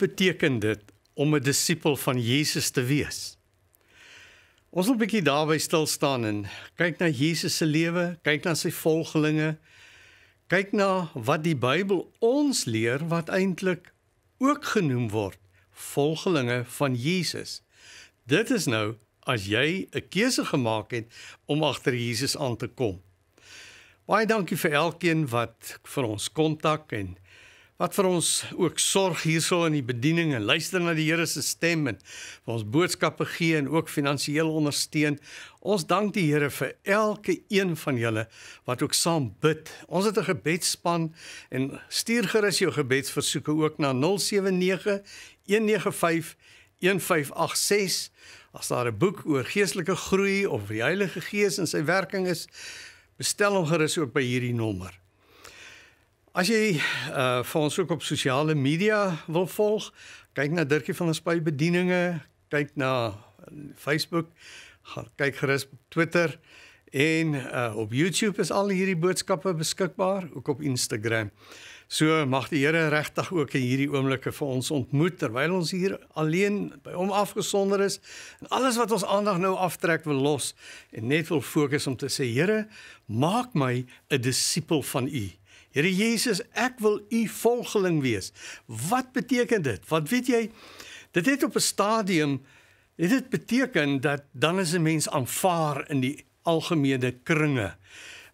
beteken dit om 'n disipel van Jesus te wees? Ons wil 'n bietjie daarby stil staan en kyk na Jesus se lewe, kyk na sy volgelinge, kyk na wat die Bybel ons leer wat eintlik ook genoem word volgelinge van Jesus. Dit is nou as jy 'n keuse gemaak het om agter Jesus aan te kom. Baie dankie vir elkeen wat vir ons kontak en wat vir ons ook sorg hierso in die bediening en luister na die Here se stem en vir ons boodskappe gee en ook finansiëel ondersteun. Ons dank die Here vir elke een van julle wat ook saam bid. Ons het 'n gebedsspan en stuur gerus jou gebedsversoeke ook na 0791951586 as daar 'n boek oor geestelike groei of die Heilige Gees en sy werking is, bestel hom gerus ook by hierdie nommer. As jy uh vir ons ook op sosiale media wil volg, kyk na Dirkie van der Spy bedieninge, kyk na eh, Facebook, gaan kyk gerus op Twitter en uh op YouTube is al hierdie boodskappe beskikbaar, ook op Instagram. So mag die Here regtig ook in hierdie oomblikke vir ons ontmoet terwyl ons hier alleen by hom afgesonder is en alles wat ons aandag nou aftrek wil los en net wil fokus om te sê Here, maak my 'n disipel van U. Here Jesus, ek wil u volgeling wees. Wat beteken dit? Want weet jy, dit het op 'n stadium het dit beteken dat dan is 'n mens aanvaar in die algemene kringe.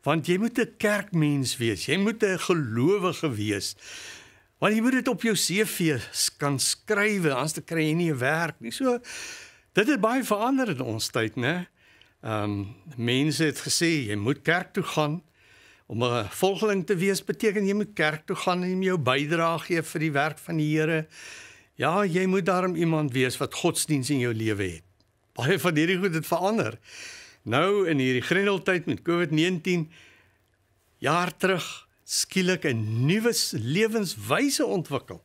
Want jy moet 'n kerkmens wees, jy moet 'n gelowige wees. Want jy moet dit op jou CV kan skryf, anders te kry jy nie 'n werk nie. So dit het baie verander in ons tyd, né? Ehm um, mense het gesê jy moet kerk toe gaan. Om 'n volgeling te wees beteken jy moet kerk toe gaan en jou bydrae gee vir die werk van die Here. Ja, jy moet daarom iemand wees wat godsdiens in jou lewe het. Baie van hierdie goed het verander. Nou in hierdie grendeltyd met COVID-19 jaar terug skielik 'n nuwe lewenswyse ontwikkel.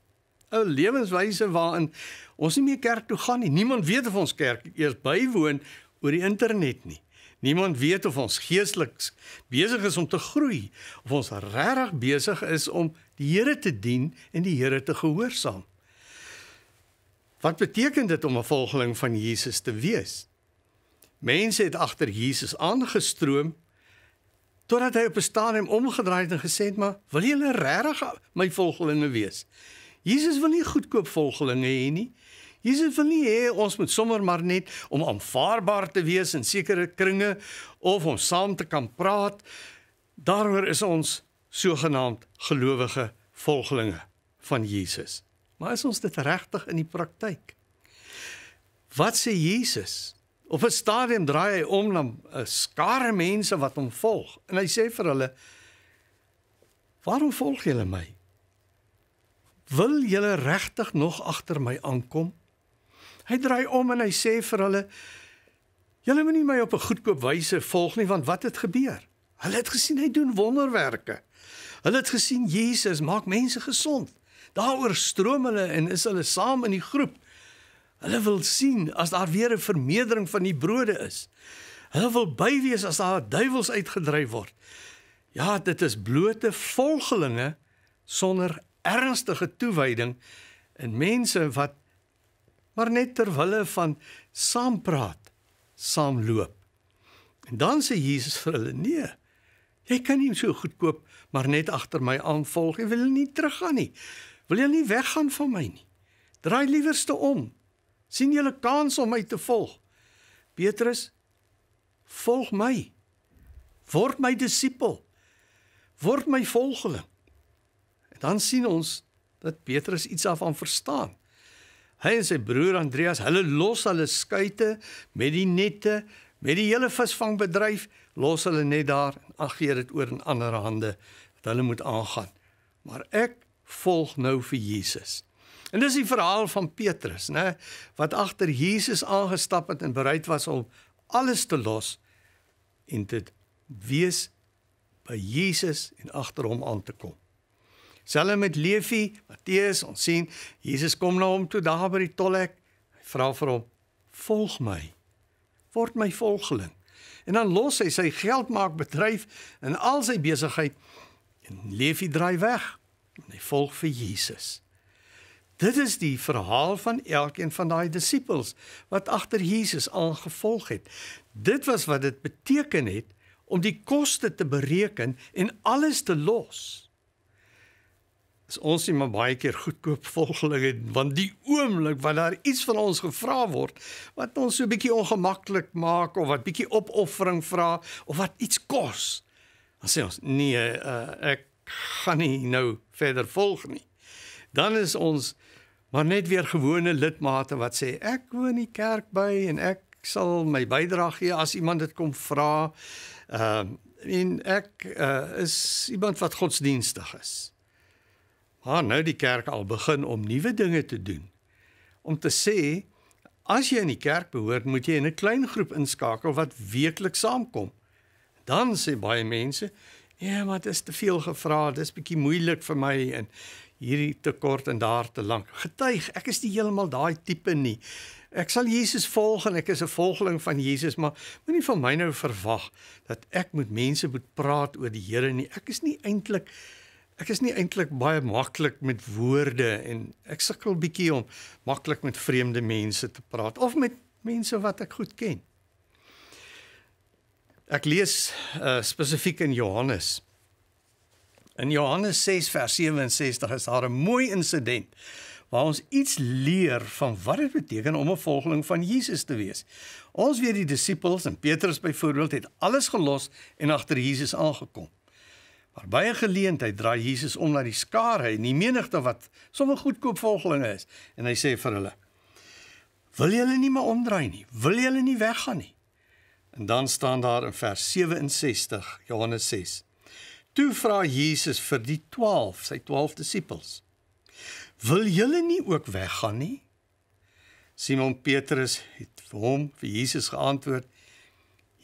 'n Lewenswyse waarin ons nie meer kerk toe gaan nie. Niemand weet of ons kerk eers bywoon oor die internet nie. Niemand weet of ons geestelik besig is om te groei of ons regtig besig is om die Here te dien en die Here te gehoorsaam. Wat beteken dit om 'n volgeling van Jesus te wees? Mense het agter Jesus aangestroom totdat hy op 'n stadium omgedraai het en gesê het: "Maar wil julle regtig my volgelinge wees?" Jesus wil nie goedkoop volgelinge hê nie. Jesus wil nie hê ons moet sommer maar net om aanvaarbaar te wees in sekere kringe of om saam te kan praat. Daaroor is ons sogenaamd gelowige volgelinge van Jesus. Maar is ons dit regtig in die praktyk? Wat sê Jesus? Op 'n stadium draai hy om na 'n eh, skare mense wat hom volg en hy sê vir hulle: "Waarom volg julle my? Wil julle regtig nog agter my aankom?" Hy draai om en hy sê vir hulle: "Julle moenie my op 'n goedkoop wyse volg nie, want wat het gebeur? Hulle het gesien hy doen wonderwerke. Hulle het gesien Jesus maak mense gesond. Daaroor stroom hulle en is hulle saam in die groep. Hulle wil sien as daar weer 'n vermeerdering van die brode is. Hulle wil by wees as daar duiwels uitgedryf word. Ja, dit is blote volgelinge sonder ernstige toewyding en mense wat maar net terwille van saampraat, saamloop. En dan sê Jesus vir hulle: "Nee. Jy kan nie so goedkoop maar net agter my aanvolg. Jy wil nie teruggaan nie. Wil jy nie weggaan van my nie? Draai liewerste om. sien jy 'n kans om my te volg? Petrus, volg my. Word my disipel. Word my volgeling." En dan sien ons dat Petrus iets af aan verstaan. Hy en sy broer Andreas, hulle los hulle skuite met die nette, met die hele visvangbedryf, los hulle net daar en ag gee dit oor in ander hande dat hulle moet aangaan. Maar ek volg nou vir Jesus. En dis die verhaal van Petrus, né, wat agter Jesus aangestap het en bereid was om alles te los en dit wees by Jesus en agter hom aan te kom. Selfs met Leefi, Matteus, ons sien Jesus kom na hom toe daar by die tolhek. Hy vra vir hom: "Volg my. Word my volgeling." En dan los hy sy geldmaakbedryf en al sy besigheid en Leefi draai weg en hy volg vir Jesus. Dit is die verhaal van elkeen van daai disippels wat agter Jesus aangevolg het. Dit was wat dit beteken het om die koste te bereken en alles te los is ons nie maar baie keer goedkoop volgelinge want die oomblik wat daar iets van ons gevra word wat ons so bietjie ongemaklik maak of wat bietjie opoffering vra of wat iets kos dan sê ons nee uh, ek gaan nie nou verder volg nie dan is ons maar net weer gewone lidmate wat sê ek woon die kerk by en ek sal my bydrae gee as iemand dit kom vra ehm uh, en ek uh, is iemand wat godsdienstig is ha nou die kerk al begin om nuwe dinge te doen. Om te sê as jy in die kerk behoort, moet jy in 'n klein groep inskakel wat weekliks saamkom. Dan sê baie mense, "Ja, yeah, maar dit is te veel gevra, dis bietjie moeilik vir my en hierdie te kort en daar te lank." Getuig, ek is nie heeltemal daai tipe nie. Ek sal Jesus volg en ek is 'n volgeling van Jesus, maar moenie van my nou verwag dat ek met mense moet praat oor die Here nie. Ek is nie eintlik ek is nie eintlik baie maklik met woorde en ek sukkel bietjie om maklik met vreemde mense te praat of met mense wat ek goed ken. Ek lees uh, spesifiek in Johannes. In Johannes 6 vers 67 is daar 'n mooi insident waar ons iets leer van wat dit beteken om 'n volgeling van Jesus te wees. Ons weet die disippels en Petrus byvoorbeeld het alles gelos en agter Jesus aangekom. Maar by 'n geleentheid draai Jesus om na die skare en die menigte wat sommer goedkoop volgelinge is en hy sê vir hulle: "Wil julle nie meer omdraai nie? Wil julle nie weggaan nie?" En dan staan daar in vers 67 Johannes 6. Toe vra Jesus vir die 12, sy 12 disippels: "Wil julle nie ook weggaan nie?" Simon Petrus het vir hom vir Jesus geantwoord: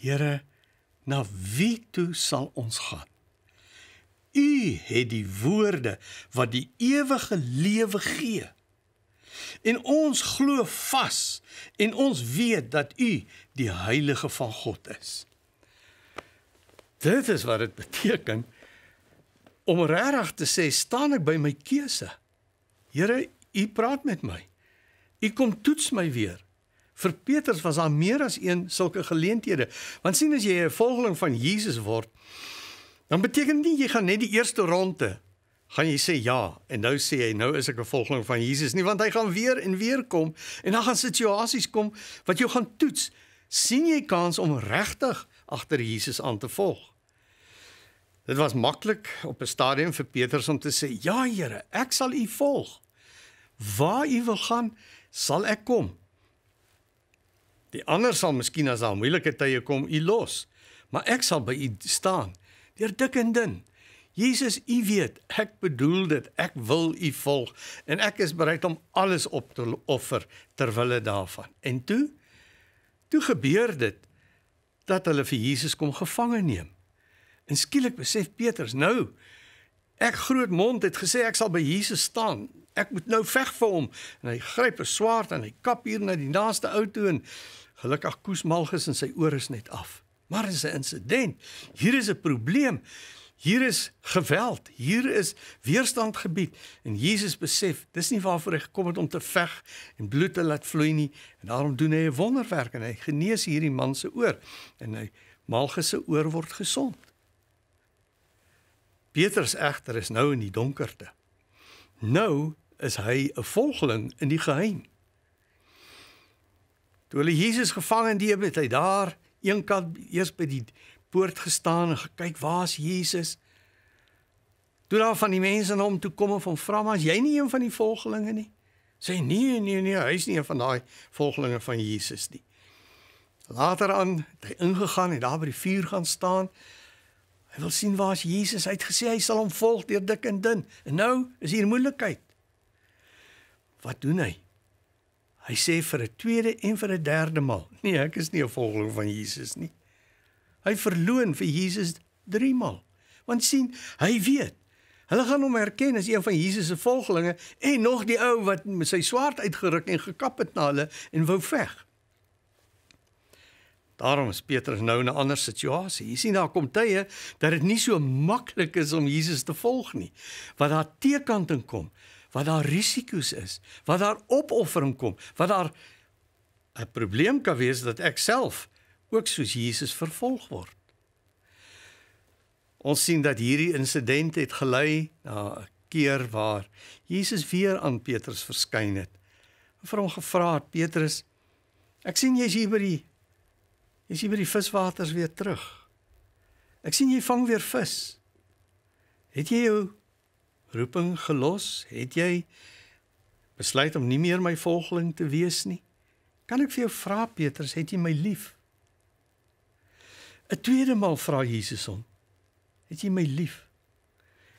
"Here, na wie toe sal ons gaan?" U het die woorde wat die ewige lewe gee. En ons glo vas en ons weet dat U die heilige van God is. Dit is wat dit beteken om regtig te sê staan ek by my keuse. Here, U praat met my. U kom toets my weer. Vir Petrus was daar meer as een sulke geleenthede. Want sien as jy 'n volgeling van Jesus word, dan beteken nie jy gaan net die eerste ronde gaan jy sê ja en nou sê jy nou is ek 'n volgeling van Jesus nie want hy gaan weer en weer kom en dan gaan situasies kom wat jou gaan toets sien jy kans om regtig agter Jesus aan te volg dit was maklik op 'n stadium vir Petrus om te sê ja Here ek sal u volg waar u wil gaan sal ek kom die ander sal miskien as daar moeilike tye kom u los maar ek sal by u staan deur dik en dun. Jesus, U weet, ek bedoel dit, ek wil U volg en ek is bereid om alles op te offer ter wille daarvan. En toe toe gebeur dit dat hulle vir Jesus kom gevange neem. En skielik besef Petrus nou, ek groot mond het gesê ek sal by Jesus staan. Ek moet nou veg vir hom en hy gryp 'n swaard en hy kap hier na die naaste ou toe en gelukkig koesmalges in sy ore is net af maar is 'n insident. Hier is 'n probleem. Hier is geweld, hier is weerstand gebied en Jesus besef, dis nie waarvoor hy gekom het om te veg en bloed te laat vloei nie en daarom doen hy 'n wonderwerk en hy genees hierdie man se oor en hy malge se oor word gesond. Petrus egter is nou in die donkerte. Nou is hy 'n volgeling in die geheim. Toe hulle Jesus gevang en die het hy daar een kant eers by die poort gestaan en gekyk, waar is Jesus? Toe daar van die mense na hom toe kom en van vra maar, "Is jy nie een van die volgelinge nie?" Sê nee, nee, nee, hy is nie een van daai volgelinge van Jesus nie. Later aan het hy ingegaan en daar by die vuur gaan staan. Hy wil sien waar is Jesus. Hy het gesê hy sal hom volg deur dik en dun. En nou is hier moeilikheid. Wat doen hy? Hy sê vir 'n tweede en vir 'n derde maal: "Nee, ek is nie 'n volgeling van Jesus nie." Hy verloon vir Jesus 3 maal. Want sien, hy weet. Hulle gaan hom herken as een van Jesus se volgelinge en nog die ou wat met sy swaard uitgeruk en gekap het na hulle en wou veg. Daarom is Petrus nou in 'n ander situasie. Jy sien daar kom tye dat dit nie so maklik is om Jesus te volg nie, want daar teekant in kom wat daar risiko's is, wat daar opoffering kom, wat daar 'n probleem kan wees dat ek self ook soos Jesus vervolg word. Ons sien dat hierdie insident het gelei na 'n keer waar Jesus weer aan Petrus verskyn het. En vir hom gevra het Petrus: "Ek sien jy's hier by die jy's hier by die viswaters weer terug. Ek sien jy vang weer vis. Het jy jou roeping gelos? Het jy besluit om nie meer my volgeling te wees nie? Kan ek vir jou vra Petrus, het jy my lief? 'n Tweede maal vra Jesus hom. Het jy my lief?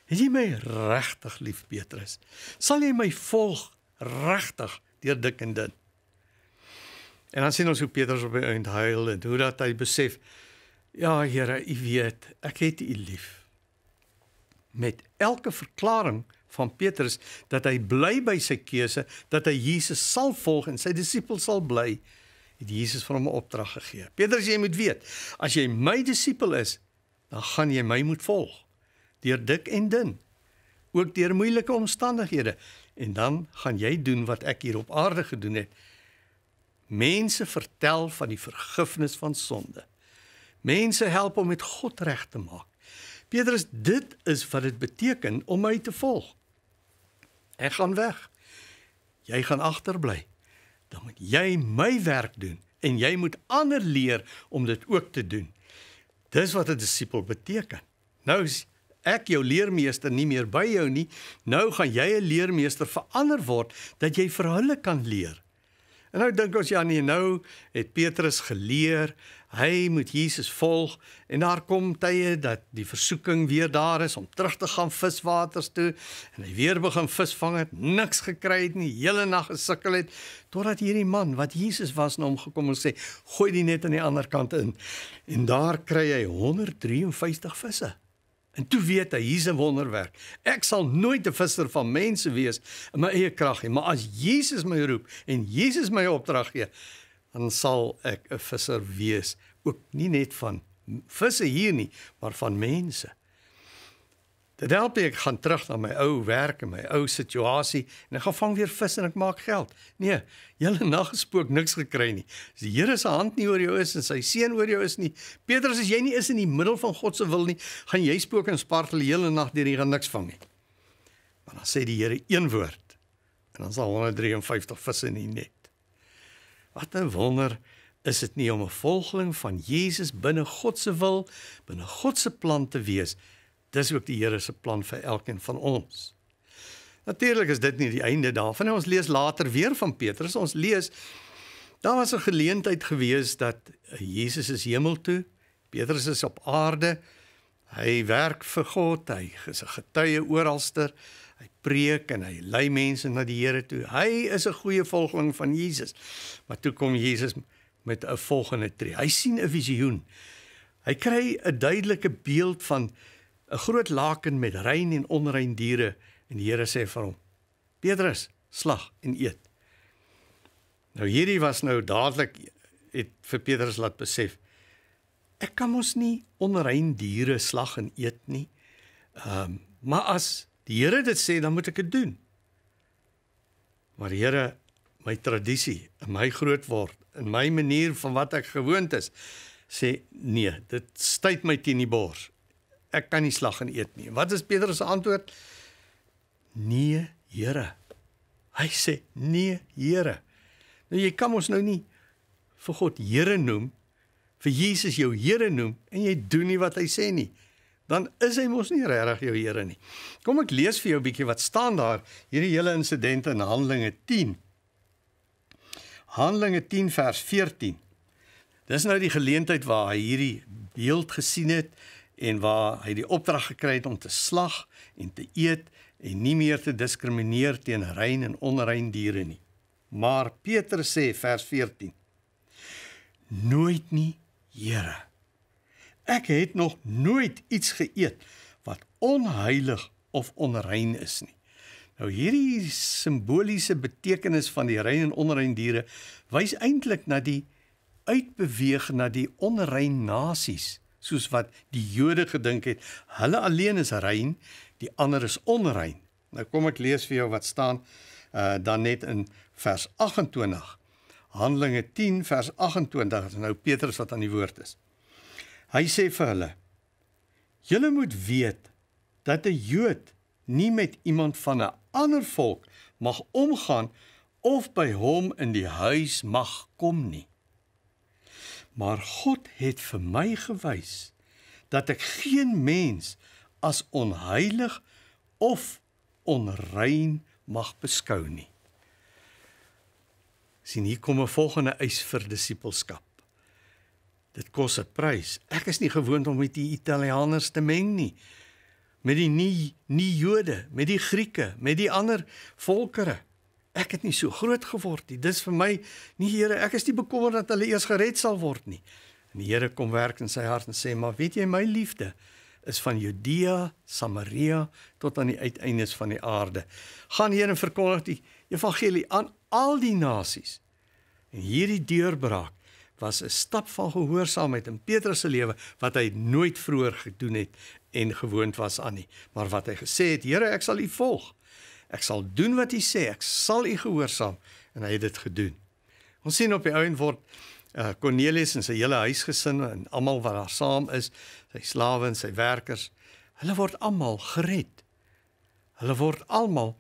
Het jy my regtig lief Petrus? Sal jy my volg regtig deur dik en dun? En dan sien ons hoe Petrus op die einde huil en hoe dat hy besef, ja Here, U weet, ek het U lief met elke verklaring van Petrus dat hy bly by sy keuse, dat hy Jesus sal volg en sy disipel sal bly, het Jesus vir hom 'n opdrag gegee. Petrus, jy moet weet, as jy my disipel is, dan gaan jy my moet volg deur dik en dun, ook deur moeilike omstandighede en dan gaan jy doen wat ek hier op aarde gedoen het. Mense vertel van die vergifnis van sonde. Mense help om met God reg te maak. Petrus, dit is wat dit beteken om my te volg. Ek gaan weg. Jy gaan agterbly. Dan moet jy my werk doen en jy moet ander leer om dit ook te doen. Dis wat 'n disipel beteken. Nou is ek jou leermeester nie meer by jou nie. Nou gaan jy 'n leermeester vir ander word dat jy vir hulle kan leer. En nou dink ons ja nee, nou het Petrus geleer, hy moet Jesus volg en daar kom tye dat die versoeking weer daar is om terug te gaan viswaters toe en hy weer begin visvang het, niks gekry het nie, hele nag gesukkel het totdat hierdie man wat Jesus was na hom gekom en sê, "Gooi die net aan die ander kant in." En daar kry hy 153 visse. En toe weet hy, hier's 'n wonderwerk. Ek sal nooit 'n visser van mense wees in my eie krag nie, maar as Jesus my roep en Jesus my opdrag gee, dan sal ek 'n visser wees, ook nie net van visse hier nie, maar van mense. Dit help ek gaan terug na my ou werk en my ou situasie en ek gaan vang weer vis en ek maak geld. Nee, hele nag gespook niks gekry nie. As die Here se hand nie oor jou is en sy seën oor jou is nie, Petrus, as jy nie is in die middel van God se wil nie, gaan jy spook en spartel hele nag deur en gaan niks vang nie. Maar dan sê die Here een woord en dan sal 153 visse in die net. Wat 'n wonder is dit nie om 'n volgeling van Jesus binne God se wil, binne God se plan te wees nie Dis ook die Here se plan vir elkeen van ons. Natuurlik is dit nie die einde daarvan nie. Ons lees later weer van Petrus. Ons lees daar was 'n geleentheid gewees dat Jesus is hemel toe, Petrus is op aarde. Hy werk vir God, hy is 'n getuie oralster. Hy preek en hy lei mense na die Here toe. Hy is 'n goeie volgeling van Jesus. Maar toe kom Jesus met 'n volgende tree. Hy sien 'n visioen. Hy kry 'n duidelike beeld van 'n groot laken met rein en onrein diere en die Here sê vir hom: "Petrus, slag en eet." Nou hierdie was nou dadelik het vir Petrus laat besef ek kan mos nie onrein diere slag en eet nie. Ehm um, maar as die Here dit sê, dan moet ek dit doen. Maar Here, my tradisie, in my groot word, in my manier van wat ek gewoond is, sê nee, dit styt my teen die bors ek kan nie slag en eet nie. Wat is Petrus se antwoord? Nee, Here. Hy sê nee, Here. Nou jy kan ons nou nie vir God Here noem, vir Jesus jou Here noem en jy doen nie wat hy sê nie. Dan is hy mos nie regtig jou Here nie. Kom ek lees vir jou 'n bietjie wat staan daar hierdie hele insident in Handelinge 10. Handelinge 10 vers 14. Dis nou die geleentheid waar hy hierdie beeld gesien het en waar hy die opdrag gekry het om te slag en te eet en nie meer te diskrimineer teen rein en onrein diere nie. Maar Petrus sê vers 14: Nooit nie, Here. Ek het nog nooit iets geëet wat onheilig of onrein is nie. Nou hierdie simboliese betekenis van die rein en onrein diere wys eintlik na die uitbeweeg na die onrein nasies soos wat die Jode gedink het. Hulle alleen is rein, die ander is onrein. Nou kom ek lees vir jou wat staan uh dan net in vers 28. Handelinge 10 vers 28. Dis nou Petrus wat aan die woord is. Hy sê vir hulle: "Julle moet weet dat 'n Jood nie met iemand van 'n ander volk mag omgaan of by hom in die huis mag kom nie." Maar God het vir my gewys dat ek geen mens as onheilig of onrein mag beskou nie. sien hier kom 'n volgende eis vir disippelskap. Dit kos 'n prys. Ek is nie gewoond om met die Italianers te meng nie. Met die nie nie Jode, met die Grieke, met die ander volkerre ek het nie so groot geword nie. Dis vir my nie Here, ek is nie bekommerd dat hulle eers gered sal word nie. En die Here kom werk in sy hart en sê, "Maar weet jy my liefde is van Judea, Samaria tot aan die uiteindes van die aarde. Gaan heen en verkondig die evangelie aan al die nasies." En hierdie deurbraak was 'n stap van gehoorsaamheid in Petrus se lewe wat hy nooit vroeër gedoen het en gewoond was aan nie, maar wat hy gesê het, "Here, ek sal U volg." Ek sal doen wat u sê, ek sal u gehoorsaam en hy het dit gedoen. Ons sien op die ou en word uh, Cornelius en sy hele huisgesin en almal wat daar saam is, sy slawe en sy werkers, hulle word almal gered. Hulle word almal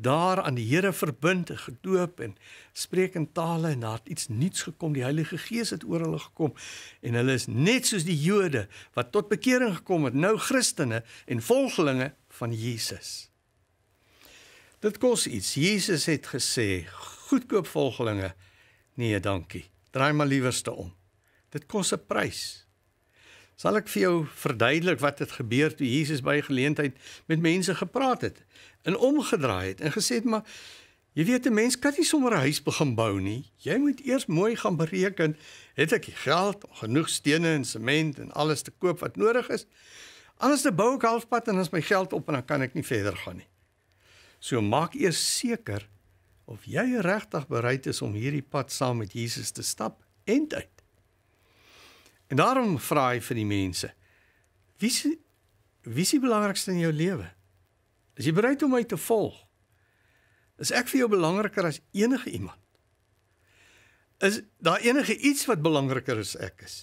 daar aan die Here verbind en gedoop en spreek in tale en daar het iets nuuts gekom, die Heilige Gees het oor hulle gekom en hulle is net soos die Jode wat tot bekering gekom het, nou Christene en volgelinge van Jesus. Dit kos iets. Jesus het gesê, goedkoop volgelinge. Nee, dankie. Draai maar liewerste om. Dit kos 'n prys. Sal ek vir jou verduidelik wat het gebeur toe Jesus by geleentheid met mense gepraat het en omgedraai het en gesê het maar jy weet 'n mens kan nie sommer 'n huis begin bou nie. Jy moet eers mooi gaan bereken, het ek geld, genoeg stene en sement en alles te koop wat nodig is. Anders te bou ek halfpad en as my geld op en dan kan ek nie verder gaan nie. So maak eers seker of jy regtig bereid is om hierdie pad saam met Jesus te stap en uit. En daarom vra hy vir die mense: Wie is wie is die belangrikste in jou lewe? Is jy bereid om my te volg? Is ek vir jou belangriker as enige iemand? Is daar enige iets wat belangriker as ek is?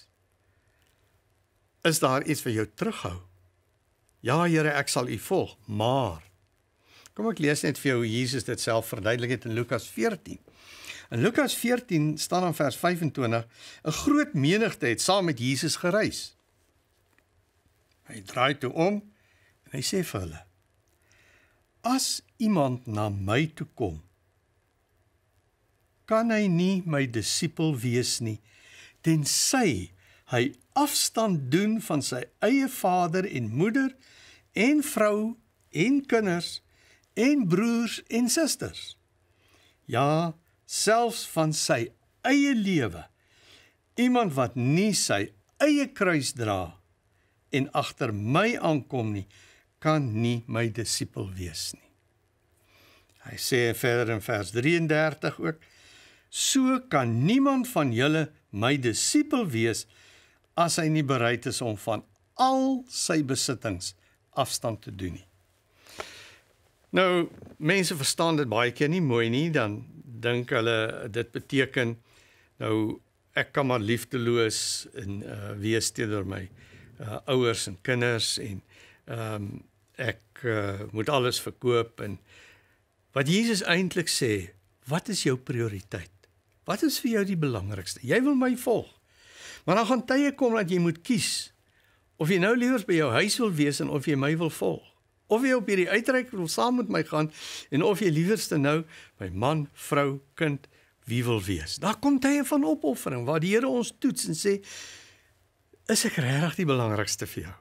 Is daar iets wat jou terughou? Ja, Here, ek sal U volg, maar Kom ek lees net vir jou hoe Jesus dit self verduidelik het in Lukas 14. In Lukas 14 staan dan vers 25: 'n Groot menigte het saam met Jesus gereis. Hy draai toe om en hy sê vir hulle: As iemand na my toe kom, kan hy nie my disipel wees nie tensy hy afstand doen van sy eie vader en moeder en vrou en kinders en broers en susters. Ja, selfs van sy eie lewe. Iemand wat nie sy eie kruis dra en agter my aankom nie, kan nie my disipel wees nie. Hy sê verder in vers 33 ook: So kan niemand van julle my disipel wees as hy nie bereid is om van al sy besittings afstand te doen nie. Nou, mense verstaan dit baie keer nie mooi nie, dan dink hulle dit beteken nou ek kan maar liefdeloos en uh, wees teenoor my uh, ouers en kinders en ehm um, ek uh, moet alles verkoop en wat Jesus eintlik sê, wat is jou prioriteit? Wat is vir jou die belangrikste? Jy wil my volg. Maar dan gaan tye kom dat jy moet kies of jy nou liewer by jou huis wil wees en of jy my wil volg of jy op hierdie uitreik wil saam met my gaan en of jy liewerste nou by man, vrou, kind wie wil wees. Daar kom tye van opoffering waar die Here ons toets en sê is ek regtig die belangrikste vir jou?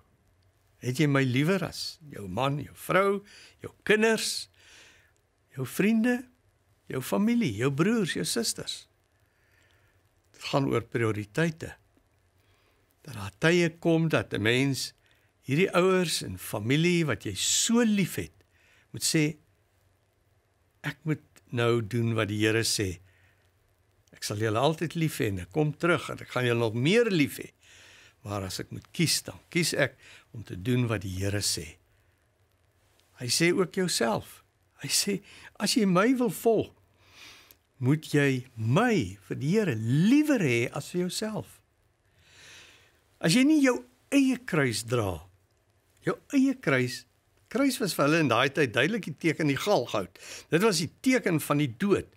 Het jy my liewer as jou man, jou vrou, jou kinders, jou vriende, jou familie, jou broers, jou susters? Dit gaan oor prioriteite. Dat daar tye kom dat 'n mens hierdie ouers en familie wat jy so liefhet moet sê ek moet nou doen wat die Here sê. Ek sal julle altyd lief hê en ek kom terug en ek gaan julle nog meer lief hê. Maar as ek moet kies dan kies ek om te doen wat die Here sê. Hy sê ook jouself. Hy sê as jy my wil volg, moet jy my vir die Here liewer hê as vir jouself. As jy nie jou eie kruis dra jou eie kruis. Kruis was vir hulle in daai tyd duidelik die teken die galghout. Dit was die teken van die dood.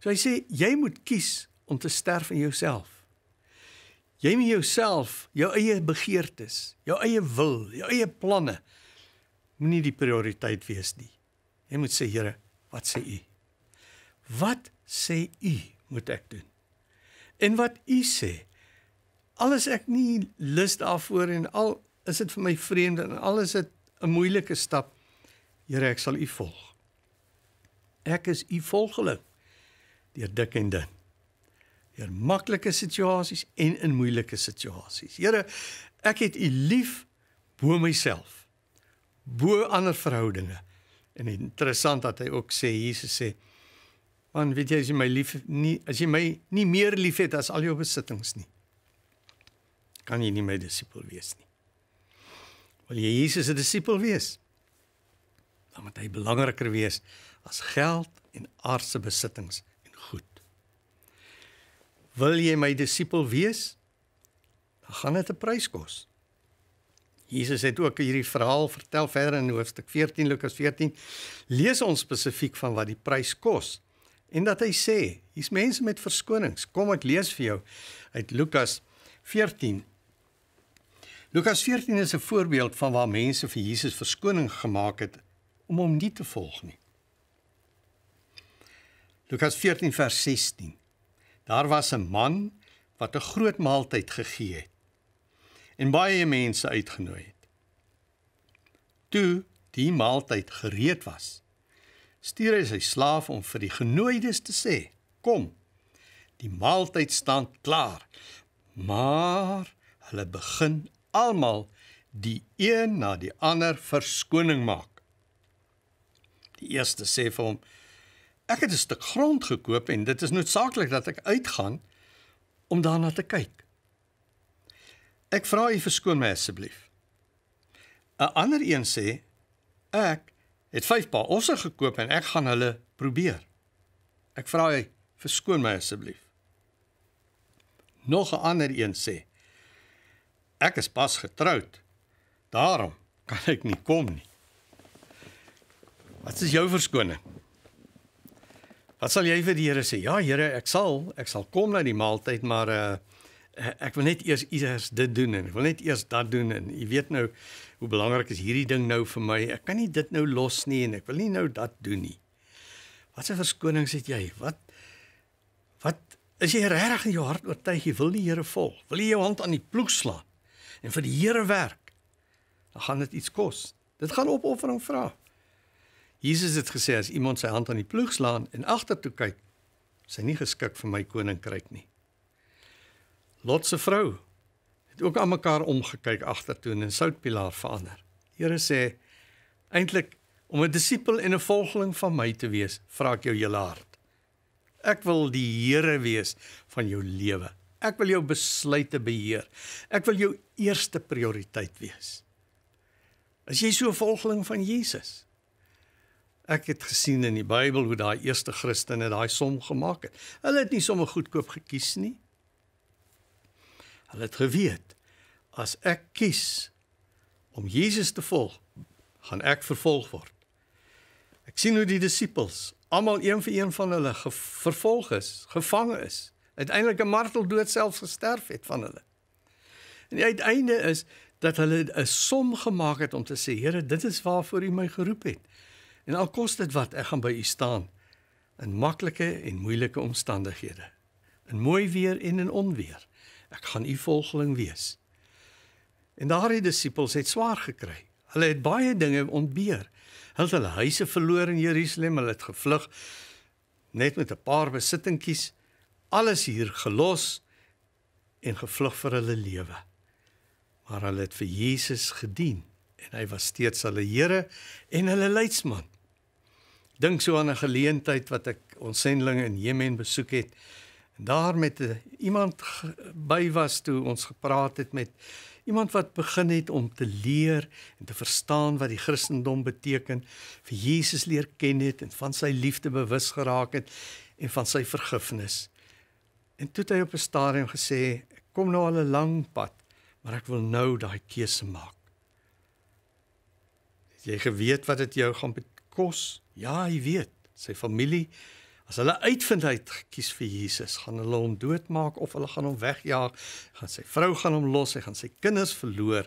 So hy sê jy moet kies om te sterf in jouself. Jy moet jouself, jou eie begeertes, jou eie wil, jou eie planne moenie die prioriteit wees nie. Jy moet sê Here, wat sê u? Wat sê u moet ek doen? En wat u sê, alles ek nie lus daarvoor en al is dit vir my vreemd en alles is 'n moeilike stap. Here, ek sal U volg. Ek is U volgeling. Deur dik en dun. Deur maklike situasies en in moeilike situasies. Here, ek het U lief bo myself. Bo ander verhoudinge. En interessant dat hy ook sê Jesus sê Man, weet jy as jy my lief nie as jy my nie meer liefhet as al jou besittings nie kan jy nie my disipel wees nie. Wil jy Jesus se disipel wees? Dan moet hy belangriker wees as geld en aardse besittings en goed. Wil jy my disipel wees? Dan gaan dit 'n prys kos. Jesus het ook hierdie verhaal vertel verder in hoofstuk 14 Lukas 14. Lees ons spesifiek van wat die prys kos en dat hy sê, hier's mense met verskonings. Kom ek lees vir jou uit Lukas 14 Lukas 14 is 'n voorbeeld van waar mense vir Jesus verskoning gemaak het om hom nie te volg nie. Lukas 14 vers 16. Daar was 'n man wat 'n groot maaltyd gegee het en baie mense uitgenooi het. Toe die maaltyd gereed was, stuur hy sy slaaf om vir die genooides te sê: "Kom, die maaltyd staan klaar." Maar hulle begin almal die een na die ander verskoning maak. Die eerste sê vir hom: Ek het 'n stuk grond gekoop en dit is noodsaaklik dat ek uitgaan om daarna te kyk. Ek vra u verskoon my asseblief. 'n Ander een sê: Ek het 5 pa osse gekoop en ek gaan hulle probeer. Ek vra u verskoon my asseblief. Nog 'n ander een sê: Ek is pas getroud. Daarom kan ek nie kom nie. Wat is jou verskoning? Wat sal jy vir die Here sê? Ja, Here, ek sal, ek sal kom na die maaltyd, maar uh ek wil net eers iets dit doen en ek wil net eers dat doen en jy weet nou hoe belangrik is hierdie ding nou vir my. Ek kan nie dit nou los nie en ek wil nie nou dat doen nie. Wat 'n verskoning sê jy? Wat wat is jy regtig in jou hart oortuig jy wil die Here volg? Wil jy jou hand aan die ploeg slaan? en vir die Here werk, dan gaan dit iets kos. Dit gaan opoffering vra. Jesus het gesê as iemand sy hand aan die ploeg slaan en agtertoe kyk, is hy nie geskik vir my koninkryk nie. Lot se vrou het ook aan mekaar omgekyk agtertoe en soutpilaar verander. Here sê eintlik om 'n disipel en 'n volgeling van my te wees, vra ek jou hele hart. Ek wil die Here wees van jou lewe. Ek wil jou besluite beheer. Ek wil jou eerste prioriteit wees. As jy so 'n volgeling van Jesus. Ek het gesien in die Bybel hoe daai eerste Christene daai som gemaak het. Hulle het nie sommer goedkoop gekies nie. Hulle het geweet as ek kies om Jesus te volg, gaan ek vervolg word. Ek sien hoe die disippels, almal een vir een van hulle, vervolg is, gevang is uiteindelik 'n marteldood self gesterf het van hulle. En die uiteinde is dat hulle 'n som gemaak het om te sê, Here, dit is waarvoor U my geroep het. En al kos dit wat, ek gaan by U staan in maklike en moeilike omstandighede. In mooi weer en in onweer. Ek gaan U volgeling wees. En daardie disippels het swaar gekry. Hulle het baie dinge ontbeer. Hulle het hulle huise verloor in Jerusalem, hulle het gevlug net met 'n paar besittingkies alles hier gelos en gevlug vir hulle lewe. Maar hulle het vir Jesus gedien en hy was steeds hulle Here en hulle leidsman. Dink so aan 'n geleentheid wat ek ons sendlinge in Jemen besoek het en daar met iemand by was toe ons gepraat het met iemand wat begin het om te leer en te verstaan wat die Christendom beteken, vir Jesus leer ken het en van sy liefde bewus geraak het en van sy vergifnis. En toe het hy op 'n stadium gesê, ek kom nou al 'n lang pad, maar ek wil nou daai keuse maak. Het jy geweet wat dit jou gaan kos? Ja, hy weet. Sy familie, as hulle uitvind hy het gekies vir Jesus, gaan hulle hom doodmaak of hulle gaan hom wegjaag, gaan sy vrou gaan hom los, hy gaan sy kinders verloor.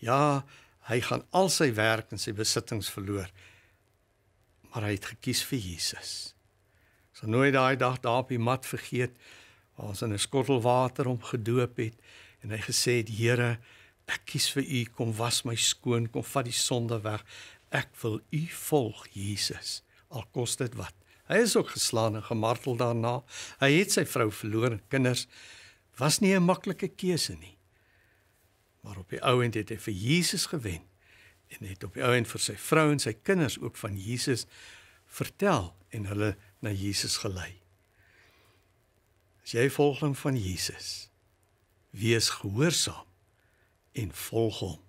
Ja, hy gaan al sy werk en sy besittings verloor. Maar hy het gekies vir Jesus. Sy nooit daai dag daar op die mat vergeet nie waar sy 'n skottel water hom gedoop het en hy gesê het Here ek kies vir u kom was my skoon kom vat die sonde weg ek wil u volg Jesus al kos dit wat hy is ook geslaan en gemartel daarna hy het sy vrou verloor en kinders was nie 'n maklike keuse nie maar op die ouend het hy vir Jesus gewen en het op die ouend vir sy vrou en sy kinders ook van Jesus vertel en hulle na Jesus gelei As jy volgeling van Jesus, wees gehoorsaam en volg hom.